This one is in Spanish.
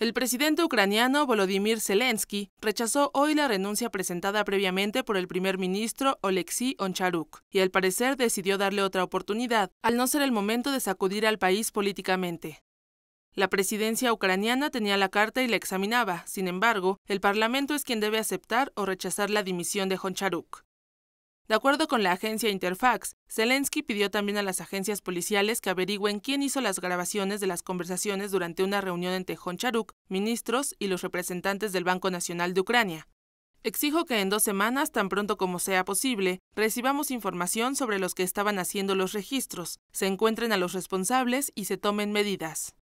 El presidente ucraniano Volodymyr Zelensky rechazó hoy la renuncia presentada previamente por el primer ministro Oleksiy Honcharuk, y al parecer decidió darle otra oportunidad al no ser el momento de sacudir al país políticamente. La presidencia ucraniana tenía la carta y la examinaba, sin embargo, el Parlamento es quien debe aceptar o rechazar la dimisión de Honcharuk. De acuerdo con la agencia Interfax, Zelensky pidió también a las agencias policiales que averigüen quién hizo las grabaciones de las conversaciones durante una reunión entre Honcharuk, ministros y los representantes del Banco Nacional de Ucrania. Exijo que en dos semanas, tan pronto como sea posible, recibamos información sobre los que estaban haciendo los registros, se encuentren a los responsables y se tomen medidas.